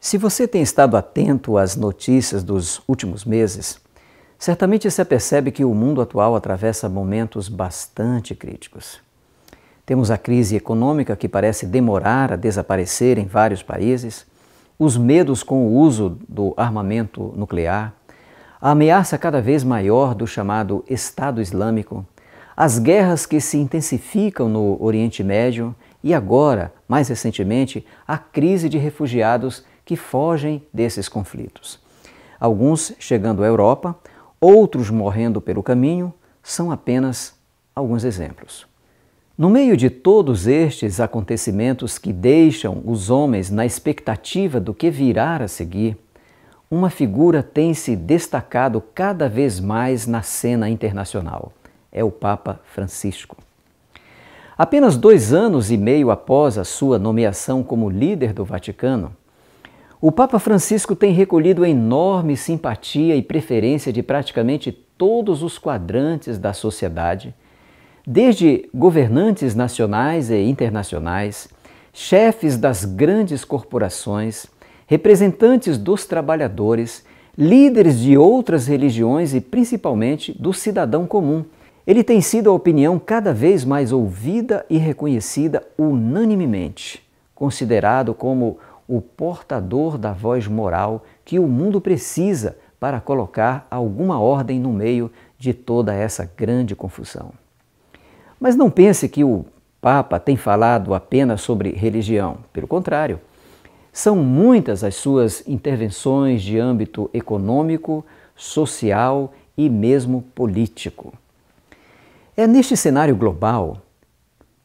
Se você tem estado atento às notícias dos últimos meses, certamente você percebe que o mundo atual atravessa momentos bastante críticos. Temos a crise econômica que parece demorar a desaparecer em vários países, os medos com o uso do armamento nuclear, a ameaça cada vez maior do chamado Estado Islâmico, as guerras que se intensificam no Oriente Médio e agora, mais recentemente, a crise de refugiados que fogem desses conflitos. Alguns chegando à Europa, outros morrendo pelo caminho, são apenas alguns exemplos. No meio de todos estes acontecimentos que deixam os homens na expectativa do que virá a seguir, uma figura tem se destacado cada vez mais na cena internacional. É o Papa Francisco. Apenas dois anos e meio após a sua nomeação como líder do Vaticano, o Papa Francisco tem recolhido enorme simpatia e preferência de praticamente todos os quadrantes da sociedade, desde governantes nacionais e internacionais, chefes das grandes corporações, representantes dos trabalhadores, líderes de outras religiões e principalmente do cidadão comum. Ele tem sido a opinião cada vez mais ouvida e reconhecida unanimemente, considerado como o portador da voz moral que o mundo precisa para colocar alguma ordem no meio de toda essa grande confusão. Mas não pense que o Papa tem falado apenas sobre religião. Pelo contrário, são muitas as suas intervenções de âmbito econômico, social e mesmo político. É neste cenário global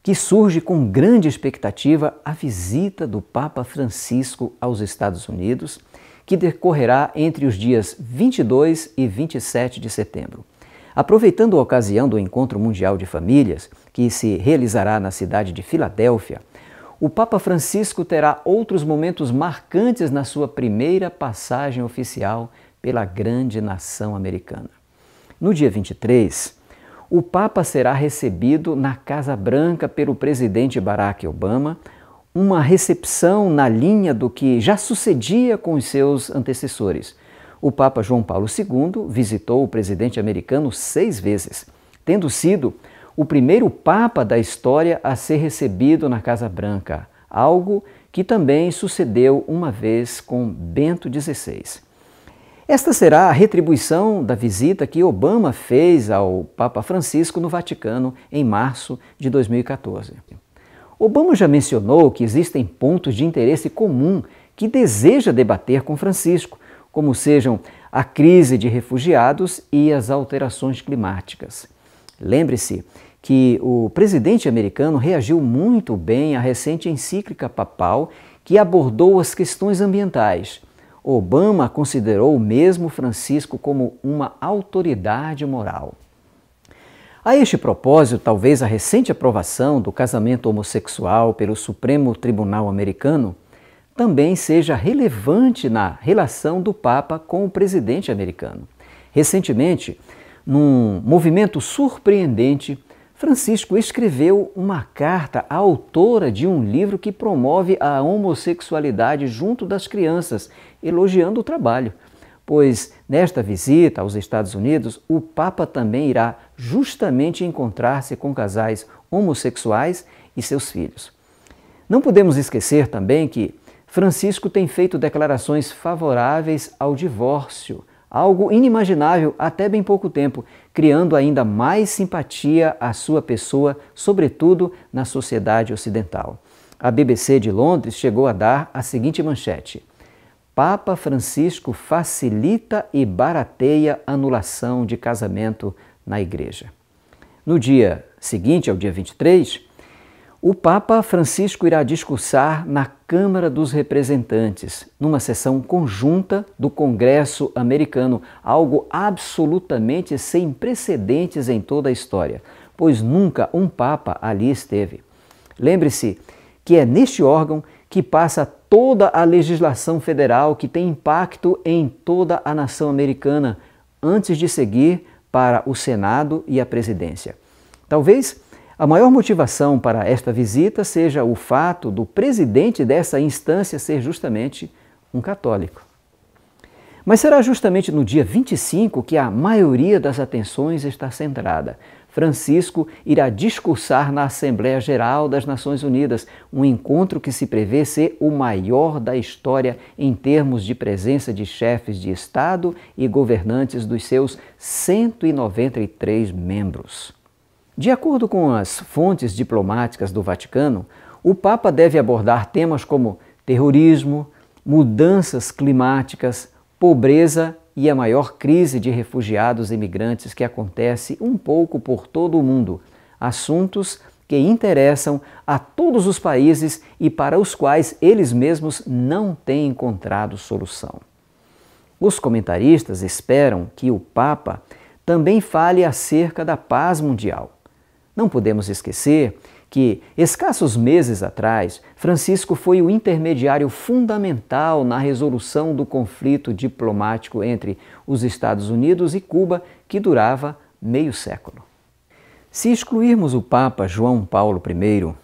que surge com grande expectativa a visita do Papa Francisco aos Estados Unidos, que decorrerá entre os dias 22 e 27 de setembro. Aproveitando a ocasião do Encontro Mundial de Famílias, que se realizará na cidade de Filadélfia, o Papa Francisco terá outros momentos marcantes na sua primeira passagem oficial pela grande nação americana. No dia 23, o Papa será recebido na Casa Branca pelo presidente Barack Obama, uma recepção na linha do que já sucedia com os seus antecessores. O Papa João Paulo II visitou o presidente americano seis vezes, tendo sido o primeiro Papa da história a ser recebido na Casa Branca, algo que também sucedeu uma vez com Bento XVI. Esta será a retribuição da visita que Obama fez ao Papa Francisco no Vaticano em março de 2014. Obama já mencionou que existem pontos de interesse comum que deseja debater com Francisco, como sejam a crise de refugiados e as alterações climáticas. Lembre-se que o presidente americano reagiu muito bem à recente encíclica papal que abordou as questões ambientais Obama considerou mesmo Francisco como uma autoridade moral. A este propósito, talvez a recente aprovação do casamento homossexual pelo Supremo Tribunal Americano também seja relevante na relação do Papa com o presidente americano. Recentemente, num movimento surpreendente, Francisco escreveu uma carta à autora de um livro que promove a homossexualidade junto das crianças, elogiando o trabalho. Pois nesta visita aos Estados Unidos, o Papa também irá justamente encontrar-se com casais homossexuais e seus filhos. Não podemos esquecer também que Francisco tem feito declarações favoráveis ao divórcio algo inimaginável até bem pouco tempo, criando ainda mais simpatia à sua pessoa, sobretudo na sociedade ocidental. A BBC de Londres chegou a dar a seguinte manchete: Papa Francisco facilita e barateia anulação de casamento na Igreja. No dia seguinte, ao dia 23, o Papa Francisco irá discursar na Câmara dos Representantes, numa sessão conjunta do Congresso americano, algo absolutamente sem precedentes em toda a história, pois nunca um Papa ali esteve. Lembre-se que é neste órgão que passa toda a legislação federal que tem impacto em toda a nação americana, antes de seguir para o Senado e a presidência. Talvez a maior motivação para esta visita seja o fato do presidente dessa instância ser justamente um católico. Mas será justamente no dia 25 que a maioria das atenções está centrada. Francisco irá discursar na Assembleia Geral das Nações Unidas, um encontro que se prevê ser o maior da história em termos de presença de chefes de Estado e governantes dos seus 193 membros. De acordo com as fontes diplomáticas do Vaticano, o Papa deve abordar temas como terrorismo, mudanças climáticas, pobreza e a maior crise de refugiados e imigrantes que acontece um pouco por todo o mundo, assuntos que interessam a todos os países e para os quais eles mesmos não têm encontrado solução. Os comentaristas esperam que o Papa também fale acerca da paz mundial não podemos esquecer que, escassos meses atrás, Francisco foi o intermediário fundamental na resolução do conflito diplomático entre os Estados Unidos e Cuba, que durava meio século. Se excluirmos o Papa João Paulo I,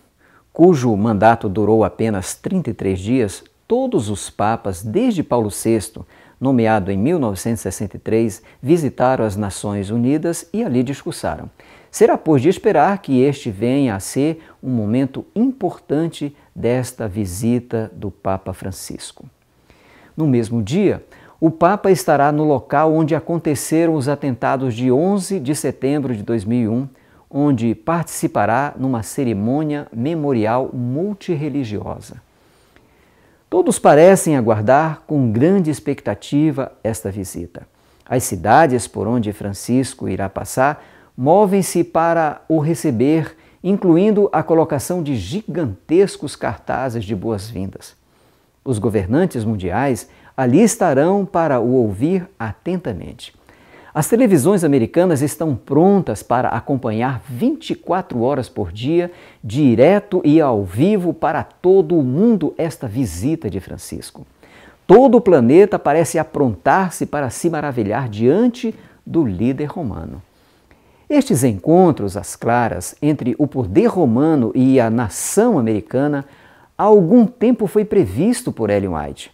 cujo mandato durou apenas 33 dias, todos os papas, desde Paulo VI, nomeado em 1963, visitaram as Nações Unidas e ali discursaram. Será, pois, de esperar que este venha a ser um momento importante desta visita do Papa Francisco. No mesmo dia, o Papa estará no local onde aconteceram os atentados de 11 de setembro de 2001, onde participará numa cerimônia memorial multirreligiosa. Todos parecem aguardar com grande expectativa esta visita. As cidades por onde Francisco irá passar movem-se para o receber, incluindo a colocação de gigantescos cartazes de boas-vindas. Os governantes mundiais ali estarão para o ouvir atentamente. As televisões americanas estão prontas para acompanhar 24 horas por dia, direto e ao vivo para todo o mundo, esta visita de Francisco. Todo o planeta parece aprontar-se para se maravilhar diante do líder romano. Estes encontros, às claras, entre o poder romano e a nação americana, há algum tempo foi previsto por Ellen White.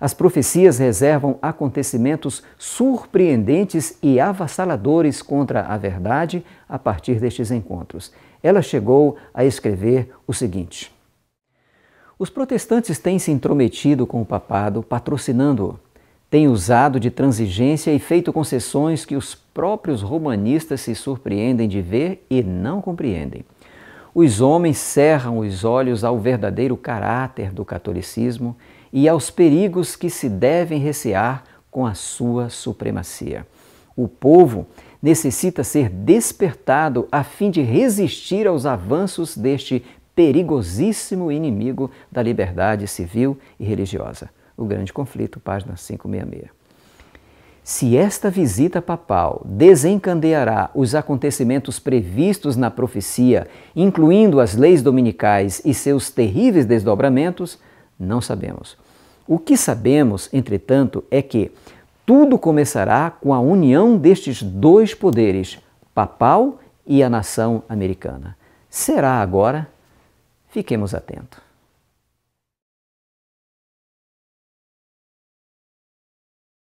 As profecias reservam acontecimentos surpreendentes e avassaladores contra a verdade a partir destes encontros. Ela chegou a escrever o seguinte: Os protestantes têm se intrometido com o papado, patrocinando-o. Têm usado de transigência e feito concessões que os próprios romanistas se surpreendem de ver e não compreendem os homens cerram os olhos ao verdadeiro caráter do catolicismo e aos perigos que se devem recear com a sua supremacia. O povo necessita ser despertado a fim de resistir aos avanços deste perigosíssimo inimigo da liberdade civil e religiosa. O Grande Conflito, página 566. Se esta visita papal desencandeará os acontecimentos previstos na profecia, incluindo as leis dominicais e seus terríveis desdobramentos, não sabemos. O que sabemos, entretanto, é que tudo começará com a união destes dois poderes, papal e a nação americana. Será agora? Fiquemos atentos.